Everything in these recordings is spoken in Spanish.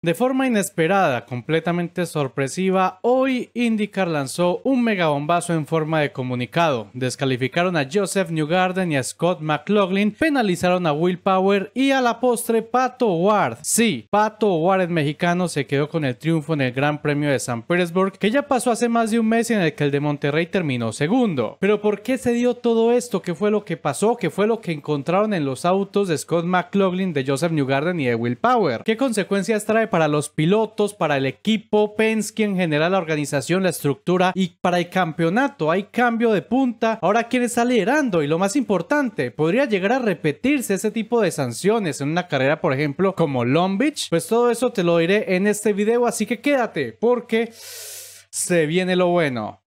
De forma inesperada, completamente sorpresiva, hoy IndyCar lanzó un megabombazo en forma de comunicado. Descalificaron a Joseph Newgarden y a Scott McLaughlin, penalizaron a Will Power y a la postre Pato Ward. Sí, Pato Ward mexicano se quedó con el triunfo en el Gran Premio de San Petersburg, que ya pasó hace más de un mes y en el que el de Monterrey terminó segundo. Pero ¿por qué se dio todo esto? ¿Qué fue lo que pasó? ¿Qué fue lo que encontraron en los autos de Scott McLaughlin, de Joseph Newgarden y de Will Power? ¿Qué consecuencias trae para los pilotos, para el equipo, Penske en general, la organización, la estructura y para el campeonato. Hay cambio de punta. Ahora quién está liderando y lo más importante, podría llegar a repetirse ese tipo de sanciones en una carrera, por ejemplo, como Long Beach. Pues todo eso te lo diré en este video, así que quédate porque se viene lo bueno.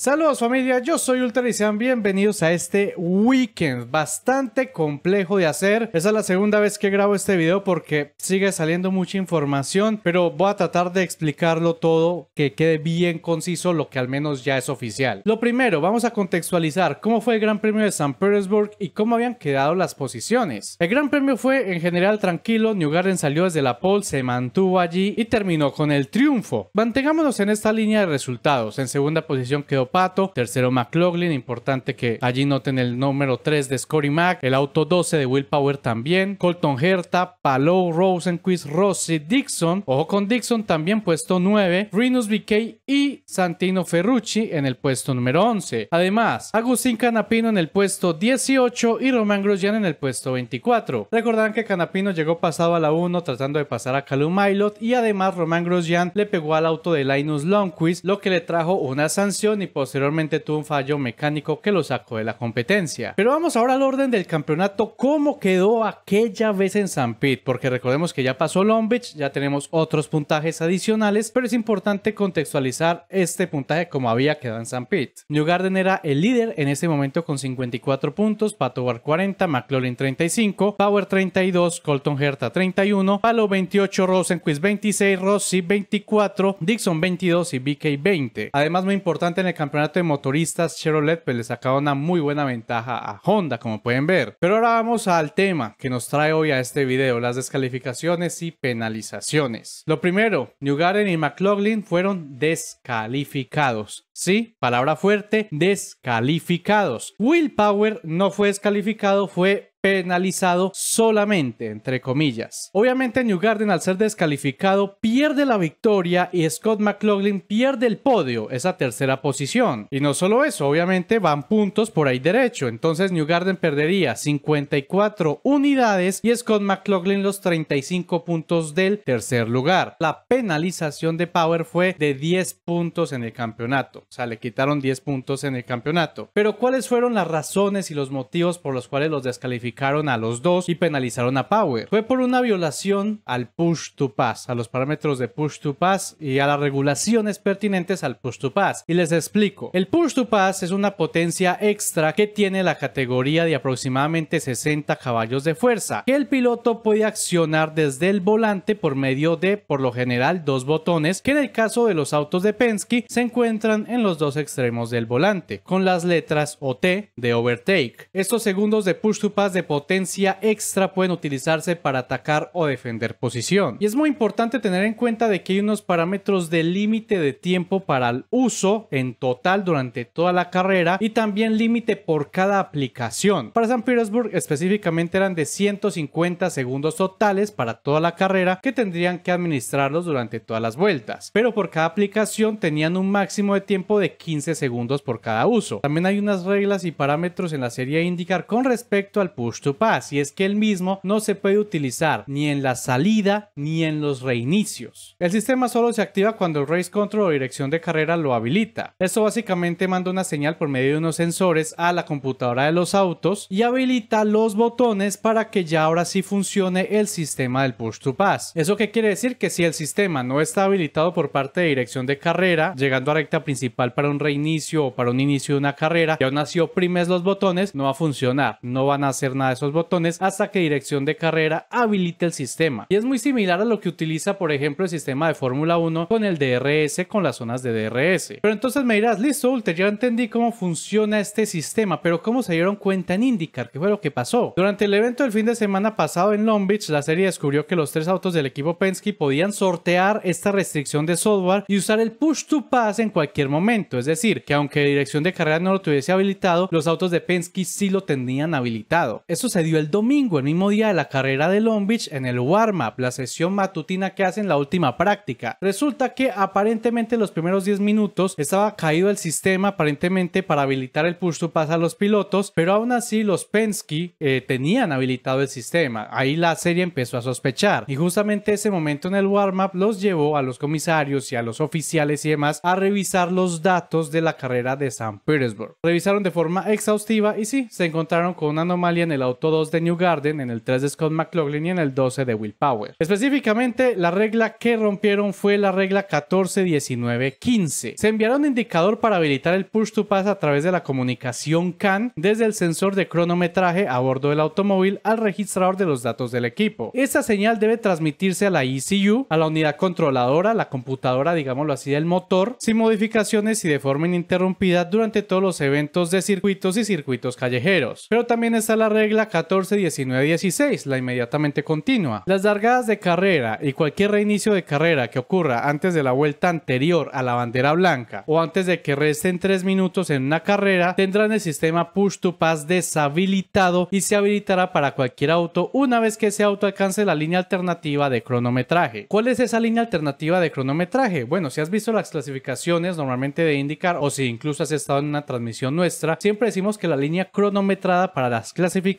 Saludos familia, yo soy Ultra y bienvenidos a este weekend bastante complejo de hacer. Esa es la segunda vez que grabo este video porque sigue saliendo mucha información, pero voy a tratar de explicarlo todo, que quede bien conciso lo que al menos ya es oficial. Lo primero, vamos a contextualizar cómo fue el Gran Premio de San Petersburg y cómo habían quedado las posiciones. El Gran Premio fue en general tranquilo, New Garden salió desde la pole, se mantuvo allí y terminó con el triunfo. Mantengámonos en esta línea de resultados, en segunda posición quedó Pato. Tercero, McLaughlin. Importante que allí noten el número 3 de Scotty Mack. El auto 12 de Will Power también. Colton Herta, Palou, Rosenquist, Rossi, Dixon. Ojo con Dixon también, puesto 9. Rinus BK y Santino Ferrucci en el puesto número 11. Además, Agustín Canapino en el puesto 18 y Román Grosjean en el puesto 24. Recordarán que Canapino llegó pasado a la 1 tratando de pasar a Calum mylot y además Román Grosjean le pegó al auto de Linus Longquist, lo que le trajo una sanción y posteriormente tuvo un fallo mecánico que lo sacó de la competencia. Pero vamos ahora al orden del campeonato, cómo quedó aquella vez en San Pete, porque recordemos que ya pasó Long Beach, ya tenemos otros puntajes adicionales, pero es importante contextualizar este puntaje como había quedado en San Pete. New Garden era el líder en ese momento con 54 puntos, Pato 40, McLaurin 35, Power 32, Colton Herta 31, Palo 28, Rosenquist 26, Rossi 24, Dixon 22 y BK 20. Además muy importante en el campeonato campeonato de motoristas, Chevrolet pues le sacaba una muy buena ventaja a Honda, como pueden ver. Pero ahora vamos al tema que nos trae hoy a este video, las descalificaciones y penalizaciones. Lo primero, Newgarden y McLaughlin fueron descalificados. Sí, palabra fuerte, descalificados. Willpower no fue descalificado, fue penalizado solamente, entre comillas. Obviamente New Garden al ser descalificado pierde la victoria y Scott McLaughlin pierde el podio, esa tercera posición. Y no solo eso, obviamente van puntos por ahí derecho, entonces New Garden perdería 54 unidades y Scott McLaughlin los 35 puntos del tercer lugar. La penalización de Power fue de 10 puntos en el campeonato, o sea, le quitaron 10 puntos en el campeonato. Pero ¿cuáles fueron las razones y los motivos por los cuales los descalificaron? a los dos y penalizaron a Power. Fue por una violación al push to pass, a los parámetros de push to pass y a las regulaciones pertinentes al push to pass. Y les explico. El push to pass es una potencia extra que tiene la categoría de aproximadamente 60 caballos de fuerza, que el piloto puede accionar desde el volante por medio de, por lo general, dos botones que en el caso de los autos de Penske se encuentran en los dos extremos del volante, con las letras OT de overtake. Estos segundos de push to pass potencia extra pueden utilizarse para atacar o defender posición. Y es muy importante tener en cuenta de que hay unos parámetros de límite de tiempo para el uso en total durante toda la carrera y también límite por cada aplicación. Para San Petersburg específicamente eran de 150 segundos totales para toda la carrera que tendrían que administrarlos durante todas las vueltas, pero por cada aplicación tenían un máximo de tiempo de 15 segundos por cada uso. También hay unas reglas y parámetros en la serie indicar con respecto al Pass, y es que el mismo no se puede utilizar ni en la salida ni en los reinicios. El sistema solo se activa cuando el Race Control o dirección de carrera lo habilita. Esto básicamente manda una señal por medio de unos sensores a la computadora de los autos y habilita los botones para que ya ahora sí funcione el sistema del Push to Pass. ¿Eso qué quiere decir? Que si el sistema no está habilitado por parte de dirección de carrera, llegando a recta principal para un reinicio o para un inicio de una carrera, y aún así oprimes los botones, no va a funcionar, no van a hacer de esos botones hasta que dirección de carrera habilite el sistema. Y es muy similar a lo que utiliza, por ejemplo, el sistema de Fórmula 1 con el DRS, con las zonas de DRS. Pero entonces me dirás, listo, Ulter, ya entendí cómo funciona este sistema, pero ¿cómo se dieron cuenta en indicar ¿Qué fue lo que pasó? Durante el evento del fin de semana pasado en Long Beach, la serie descubrió que los tres autos del equipo Penske podían sortear esta restricción de software y usar el push to pass en cualquier momento. Es decir, que aunque dirección de carrera no lo tuviese habilitado, los autos de Penske sí lo tenían habilitado. Eso se el domingo, el mismo día de la carrera de Long Beach, en el warm-up, la sesión matutina que hacen la última práctica. Resulta que aparentemente los primeros 10 minutos estaba caído el sistema, aparentemente para habilitar el push to pass a los pilotos, pero aún así los Penske eh, tenían habilitado el sistema. Ahí la serie empezó a sospechar y justamente ese momento en el warm-up los llevó a los comisarios y a los oficiales y demás a revisar los datos de la carrera de San Petersburg. Revisaron de forma exhaustiva y sí, se encontraron con una anomalía en el el auto 2 de New Garden, en el 3 de Scott McLaughlin y en el 12 de Will Power. Específicamente, la regla que rompieron fue la regla 14, 19, 15. Se enviaron indicador para habilitar el push to pass a través de la comunicación CAN desde el sensor de cronometraje a bordo del automóvil al registrador de los datos del equipo. Esta señal debe transmitirse a la ECU, a la unidad controladora, la computadora, digámoslo así, del motor, sin modificaciones y de forma ininterrumpida durante todos los eventos de circuitos y circuitos callejeros. Pero también está la regla regla 14, 19 16, la inmediatamente continua. Las largadas de carrera y cualquier reinicio de carrera que ocurra antes de la vuelta anterior a la bandera blanca o antes de que resten 3 minutos en una carrera tendrán el sistema push to pass deshabilitado y se habilitará para cualquier auto una vez que ese auto alcance la línea alternativa de cronometraje. ¿Cuál es esa línea alternativa de cronometraje? Bueno, si has visto las clasificaciones normalmente de indicar o si incluso has estado en una transmisión nuestra, siempre decimos que la línea cronometrada para las clasificaciones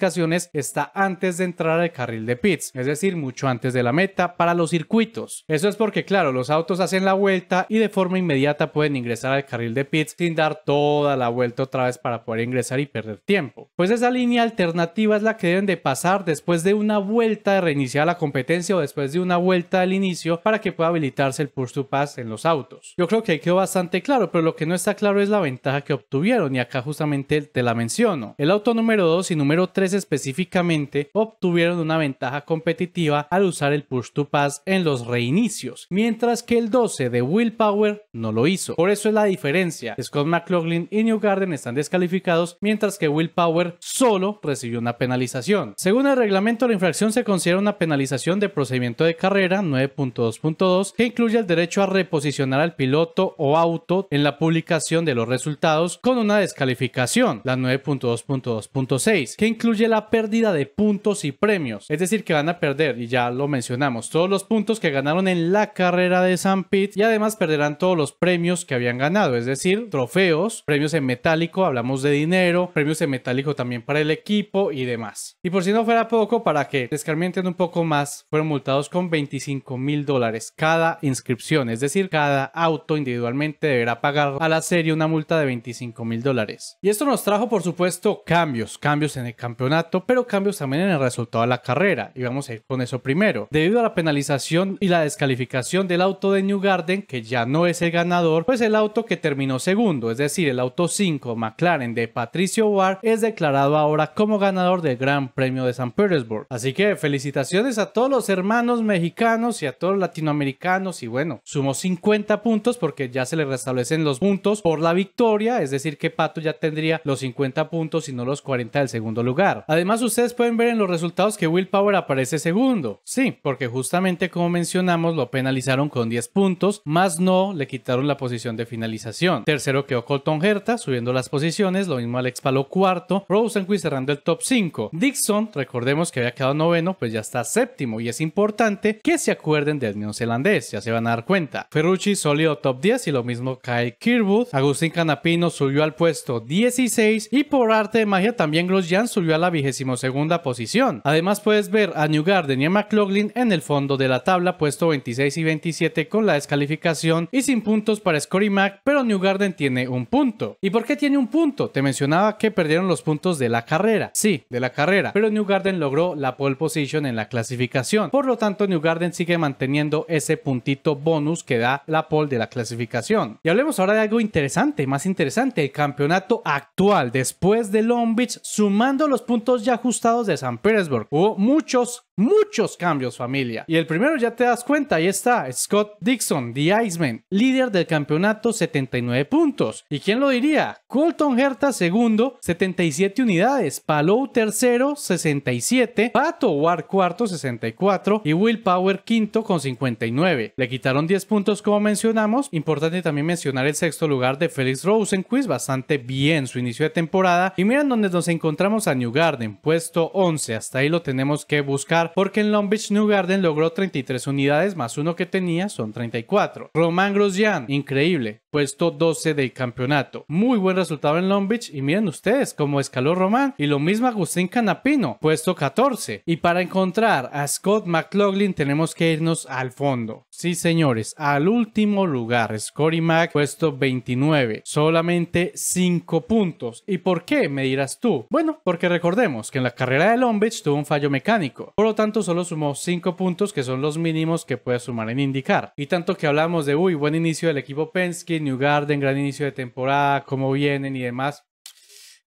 está antes de entrar al carril de pits, es decir, mucho antes de la meta para los circuitos. Eso es porque, claro, los autos hacen la vuelta y de forma inmediata pueden ingresar al carril de pits sin dar toda la vuelta otra vez para poder ingresar y perder tiempo. Pues esa línea alternativa es la que deben de pasar después de una vuelta de reiniciar la competencia o después de una vuelta al inicio para que pueda habilitarse el push to pass en los autos. Yo creo que ahí quedó bastante claro, pero lo que no está claro es la ventaja que obtuvieron y acá justamente te la menciono. El auto número 2 y número 3 específicamente obtuvieron una ventaja competitiva al usar el push to pass en los reinicios, mientras que el 12 de Willpower no lo hizo. Por eso es la diferencia. Scott McLaughlin y New Garden están descalificados, mientras que Willpower solo recibió una penalización. Según el reglamento, la infracción se considera una penalización de procedimiento de carrera 9.2.2 que incluye el derecho a reposicionar al piloto o auto en la publicación de los resultados con una descalificación, la 9.2.2.6, que incluye incluye la pérdida de puntos y premios, es decir, que van a perder, y ya lo mencionamos, todos los puntos que ganaron en la carrera de San Pete y además perderán todos los premios que habían ganado, es decir, trofeos, premios en metálico, hablamos de dinero, premios en metálico también para el equipo y demás. Y por si no fuera poco, para que descarmienten un poco más, fueron multados con 25 mil dólares cada inscripción, es decir, cada auto individualmente deberá pagar a la serie una multa de 25 mil dólares. Y esto nos trajo, por supuesto, cambios, cambios en el campeonato campeonato, pero cambios también en el resultado de la carrera. Y vamos a ir con eso primero. Debido a la penalización y la descalificación del auto de New Garden, que ya no es el ganador, pues el auto que terminó segundo, es decir, el auto 5 McLaren de Patricio Ward, es declarado ahora como ganador del Gran Premio de San Petersburg. Así que felicitaciones a todos los hermanos mexicanos y a todos los latinoamericanos. Y bueno, sumó 50 puntos porque ya se le restablecen los puntos por la victoria, es decir, que Pato ya tendría los 50 puntos y no los 40 del segundo lugar. Además, ustedes pueden ver en los resultados que Will Power aparece segundo. Sí, porque justamente como mencionamos, lo penalizaron con 10 puntos, más no le quitaron la posición de finalización. Tercero quedó Colton Herta, subiendo las posiciones, lo mismo Alex Palo cuarto, Rosenquist cerrando el top 5. Dixon, recordemos que había quedado noveno, pues ya está séptimo y es importante que se acuerden del neozelandés, ya se van a dar cuenta. Ferrucci sólido top 10 y lo mismo Kai Kirwood. Agustín Canapino subió al puesto 16 y por arte de magia también Grosjean subió al la vigésimo segunda posición. Además puedes ver a Newgarden y a McLaughlin en el fondo de la tabla, puesto 26 y 27 con la descalificación y sin puntos para Scotty Mac, pero Newgarden tiene un punto. ¿Y por qué tiene un punto? Te mencionaba que perdieron los puntos de la carrera. Sí, de la carrera, pero Newgarden logró la pole position en la clasificación. Por lo tanto, Newgarden sigue manteniendo ese puntito bonus que da la pole de la clasificación. Y hablemos ahora de algo interesante, más interesante, el campeonato actual después de Long Beach sumando los puntos ya ajustados de San Petersburg. Hubo muchos muchos cambios familia. Y el primero ya te das cuenta, ahí está, Scott Dixon, The Iceman, líder del campeonato 79 puntos. ¿Y quién lo diría? Colton Herta segundo, 77 unidades, Palou tercero, 67, Pato War cuarto, 64 y Will Power quinto con 59. Le quitaron 10 puntos como mencionamos, importante también mencionar el sexto lugar de Felix Rosenquist, bastante bien su inicio de temporada. Y miren dónde nos encontramos a New Garden, puesto 11, hasta ahí lo tenemos que buscar porque en Long Beach New Garden logró 33 unidades más uno que tenía, son 34. Román Grosjean, increíble, puesto 12 del campeonato. Muy buen resultado en Long Beach y miren ustedes cómo escaló Román y lo mismo Agustín Canapino, puesto 14. Y para encontrar a Scott McLaughlin tenemos que irnos al fondo. Sí señores, al último lugar, Scotty Mac puesto 29, solamente 5 puntos. ¿Y por qué? Me dirás tú. Bueno, porque recordemos que en la carrera de Long Beach tuvo un fallo mecánico tanto, solo sumó 5 puntos, que son los mínimos que puede sumar en indicar. Y tanto que hablamos de, uy, buen inicio del equipo Penske, New Garden, gran inicio de temporada, cómo vienen y demás.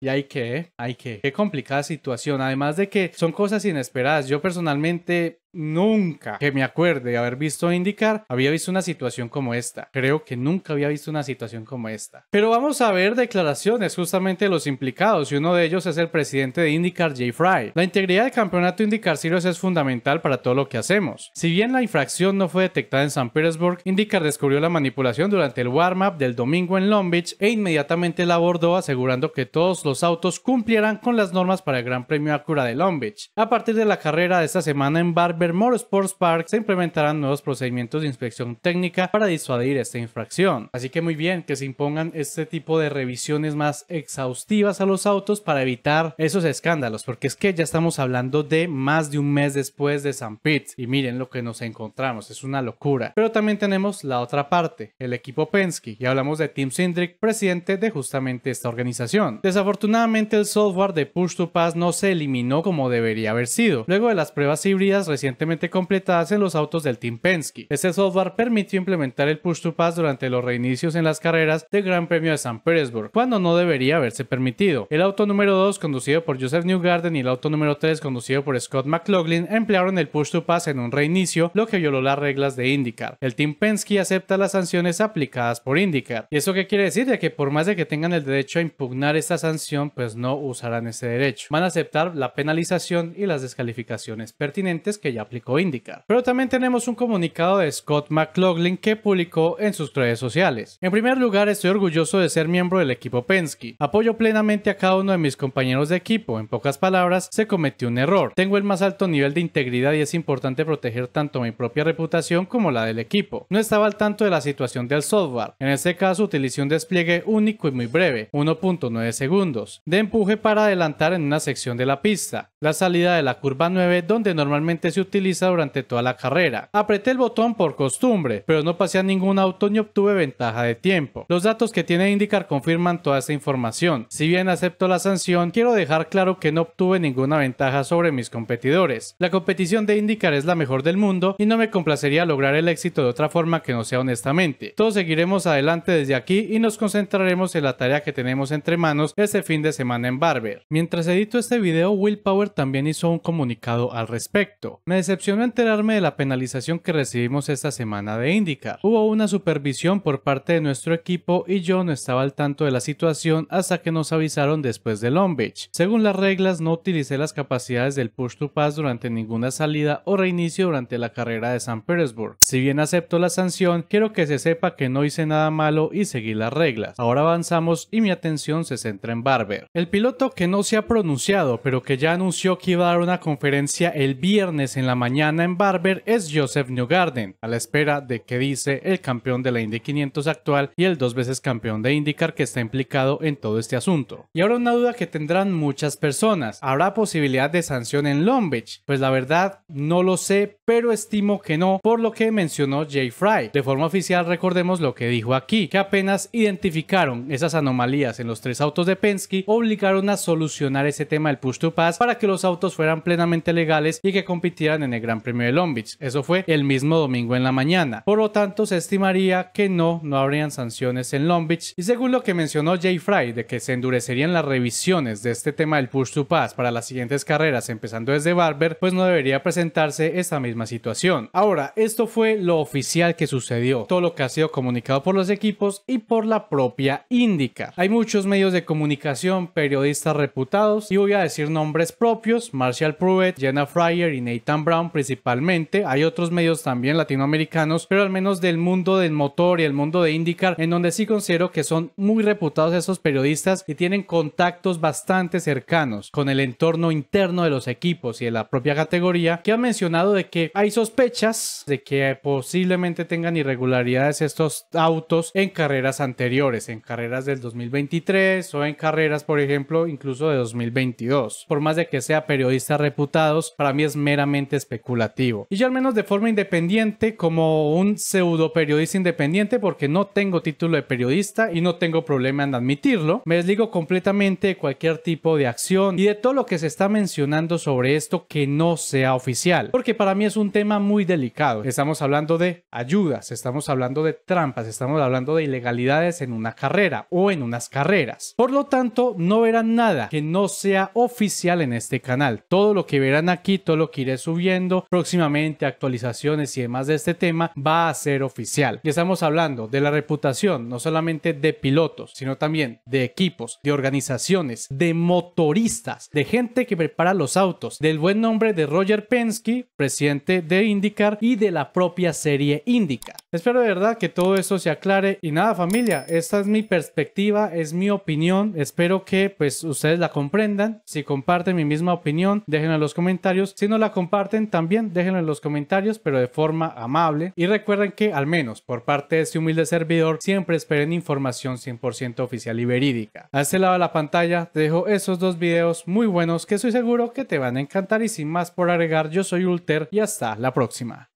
Y hay que, hay que. Qué complicada situación. Además de que son cosas inesperadas. Yo personalmente Nunca que me acuerde de haber visto indicar había visto una situación como esta. Creo que nunca había visto una situación como esta. Pero vamos a ver declaraciones justamente de los implicados y uno de ellos es el presidente de IndyCar, Jay Fry. La integridad del campeonato IndyCar Series es fundamental para todo lo que hacemos. Si bien la infracción no fue detectada en San Petersburg, IndyCar descubrió la manipulación durante el warm-up del domingo en Long Beach e inmediatamente la abordó asegurando que todos los autos cumplieran con las normas para el Gran Premio Acura de Long Beach. A partir de la carrera de esta semana en Barbie, vermore Sports Park se implementarán nuevos procedimientos de inspección técnica para disuadir esta infracción. Así que muy bien que se impongan este tipo de revisiones más exhaustivas a los autos para evitar esos escándalos, porque es que ya estamos hablando de más de un mes después de San Pitts y miren lo que nos encontramos, es una locura. Pero también tenemos la otra parte, el equipo Penske, y hablamos de Tim Sindrick, presidente de justamente esta organización. Desafortunadamente el software de Push to Pass no se eliminó como debería haber sido. Luego de las pruebas híbridas recién recientemente completadas en los autos del Team Penske. Este software permitió implementar el push to pass durante los reinicios en las carreras del Gran Premio de San Petersburg, cuando no debería haberse permitido. El auto número 2, conducido por Joseph Newgarden, y el auto número 3, conducido por Scott McLaughlin, emplearon el push to pass en un reinicio, lo que violó las reglas de IndyCar. El Team Penske acepta las sanciones aplicadas por IndyCar. ¿Y eso qué quiere decir? De que por más de que tengan el derecho a impugnar esta sanción, pues no usarán ese derecho. Van a aceptar la penalización y las descalificaciones pertinentes que ya aplicó IndyCar. Pero también tenemos un comunicado de Scott McLaughlin que publicó en sus redes sociales. En primer lugar, estoy orgulloso de ser miembro del equipo Penske. Apoyo plenamente a cada uno de mis compañeros de equipo. En pocas palabras, se cometió un error. Tengo el más alto nivel de integridad y es importante proteger tanto mi propia reputación como la del equipo. No estaba al tanto de la situación del software. En este caso, utilicé un despliegue único y muy breve, 1.9 segundos, de empuje para adelantar en una sección de la pista, la salida de la curva 9 donde normalmente se utiliza durante toda la carrera. Apreté el botón por costumbre, pero no pasé a ningún auto ni obtuve ventaja de tiempo. Los datos que tiene indicar confirman toda esa información. Si bien acepto la sanción, quiero dejar claro que no obtuve ninguna ventaja sobre mis competidores. La competición de indicar es la mejor del mundo y no me complacería lograr el éxito de otra forma que no sea honestamente. Todos seguiremos adelante desde aquí y nos concentraremos en la tarea que tenemos entre manos este fin de semana en Barber. Mientras edito este video, Willpower también hizo un comunicado al respecto. Me decepcionó enterarme de la penalización que recibimos esta semana de IndyCar. Hubo una supervisión por parte de nuestro equipo y yo no estaba al tanto de la situación hasta que nos avisaron después de Long Beach. Según las reglas, no utilicé las capacidades del push to pass durante ninguna salida o reinicio durante la carrera de San Petersburg. Si bien acepto la sanción, quiero que se sepa que no hice nada malo y seguí las reglas. Ahora avanzamos y mi atención se centra en Barber. El piloto que no se ha pronunciado, pero que ya anunció que iba a dar una conferencia el viernes en la mañana en Barber es Joseph Newgarden, a la espera de que dice el campeón de la Indy 500 actual y el dos veces campeón de IndyCar que está implicado en todo este asunto. Y ahora una duda que tendrán muchas personas, ¿habrá posibilidad de sanción en Long Beach? Pues la verdad no lo sé, pero estimo que no, por lo que mencionó Jay Fry. De forma oficial recordemos lo que dijo aquí, que apenas identificaron esas anomalías en los tres autos de Penske, obligaron a solucionar ese tema del push to pass para que los autos fueran plenamente legales y que compitieran en el Gran Premio de Long Beach. Eso fue el mismo domingo en la mañana. Por lo tanto, se estimaría que no, no habrían sanciones en Long Beach. Y según lo que mencionó Jay Fry, de que se endurecerían las revisiones de este tema del push to pass para las siguientes carreras, empezando desde Barber, pues no debería presentarse esta misma situación. Ahora, esto fue lo oficial que sucedió, todo lo que ha sido comunicado por los equipos y por la propia IndyCar. Hay muchos medios de comunicación, periodistas reputados, y voy a decir nombres propios, Marshall Pruitt, Jenna Fryer y Nathan principalmente. Hay otros medios también latinoamericanos, pero al menos del mundo del motor y el mundo de IndyCar, en donde sí considero que son muy reputados esos periodistas y tienen contactos bastante cercanos con el entorno interno de los equipos y de la propia categoría, que han mencionado de que hay sospechas de que posiblemente tengan irregularidades estos autos en carreras anteriores, en carreras del 2023 o en carreras, por ejemplo, incluso de 2022. Por más de que sea periodistas reputados, para mí es meramente especulativo. Y yo al menos de forma independiente, como un pseudo periodista independiente, porque no tengo título de periodista y no tengo problema en admitirlo, me desligo completamente de cualquier tipo de acción y de todo lo que se está mencionando sobre esto que no sea oficial, porque para mí es un tema muy delicado. Estamos hablando de ayudas, estamos hablando de trampas, estamos hablando de ilegalidades en una carrera o en unas carreras. Por lo tanto, no verán nada que no sea oficial en este canal. Todo lo que verán aquí, todo lo que iré subiendo, subiendo próximamente, actualizaciones y demás de este tema, va a ser oficial. Y estamos hablando de la reputación, no solamente de pilotos, sino también de equipos, de organizaciones, de motoristas, de gente que prepara los autos, del buen nombre de Roger Penske, presidente de IndyCar y de la propia serie IndyCar. Espero de verdad que todo eso se aclare y nada familia, esta es mi perspectiva, es mi opinión, espero que pues ustedes la comprendan, si comparten mi misma opinión, déjenla en los comentarios, si no la comparten también, déjenlo en los comentarios, pero de forma amable. Y recuerden que, al menos por parte de este humilde servidor, siempre esperen información 100% oficial y verídica. A este lado de la pantalla dejo esos dos videos muy buenos que estoy seguro que te van a encantar y sin más por agregar, yo soy Ulter y hasta la próxima.